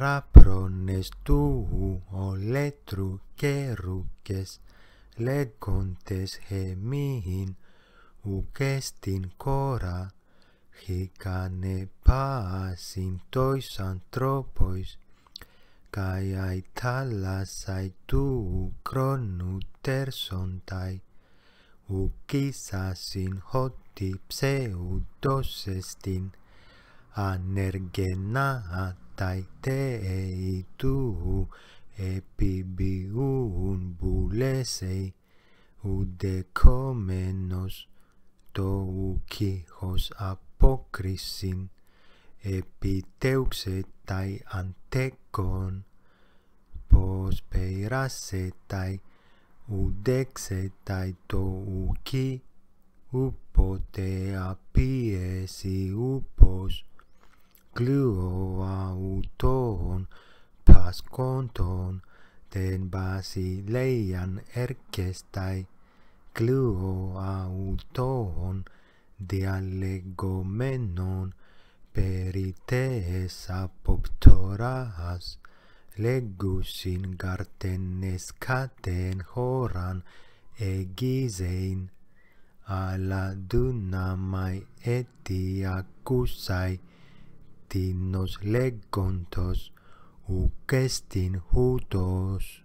terra pro nestu o letru che ruques le hemin u cora che cane tois santropois kai ai talla sai tu cronu tersontai u hoti pseu ανεργενά τα ιτέοι του επιμπιούν μπουλέσεοι ούτε κόμενος το ουκίχος απόκρισιν επιτέουξε αντέκον πως περάσε ταί το ουκί ούποτε απίεσι ούπος cluo auton pas conton ten basi erkestai cluo auton de allegomenon per legus in gartenes caten horan e ala alla mai etia latinos legontos, uquestin jutos.